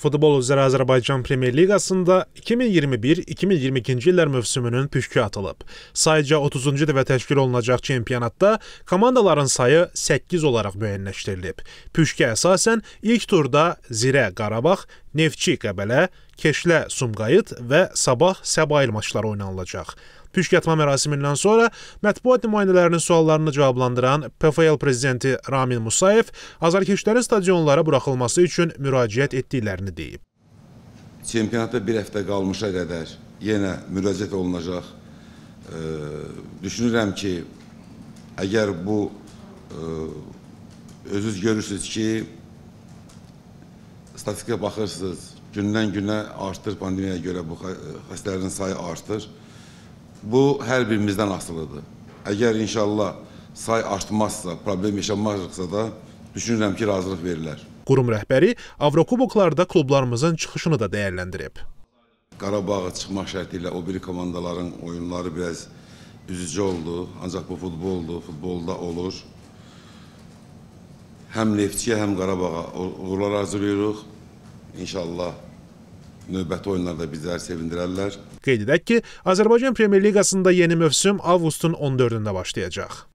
Futbol üzrə Azərbaycan Premyer Liqasında 2021-2022-ci illər mövsümünün püşkü atılıb. Sayca 30-cu dəfə təşkil olunacaq çempionatda komandaların sayı 8 olaraq müəyyənləşdirilib. Püşkə əsasən ilk turda Zirə Qarabağ, Neftçi Qəbələ, Keşlə Sumqayıt və Sabah Səbail maçları oynanılacaq püşk yatma mərasimindən sonra mətbuat nümayəndələrinin suallarını cavablandıran PFL prezidenti Ramin Musayev azarkeşlərin stadionlara buraxılması üçün müraciət etdiklərini deyib. Çempionata bir həftə qalmışa qədər yenə müraciət olunacaq. E, düşünürəm ki, əgər bu e, özünüz görürsünüz ki, statistikə baxırsınız, gündən-günə artır pandemiyaya görə bu xəstələrin sayı artır. Bu hər birimizdən asılıdır. Əgər inşallah say artmazsa, problem yaşanmazsa da düşünürəm ki, razılıq verilər. Qurum rəhbəri Avrokuboklarda klublarımızın çıxışını da dəyərləndirib. Qarabağa çıxmaq şərti ilə o biri komandaların oyunları biraz üzücü oldu. Ancaq bu futboldur, futbolda olur. Həm Neftçiyə, həm Qarabağa uğurlar arzulayırıq. İnşallah növbəti oyunlarda bizləri sevindirərlər. Qeyd edək ki, Azərbaycan Premyer Liqasında yeni mövsüm avqustun 14-də başlayacaq.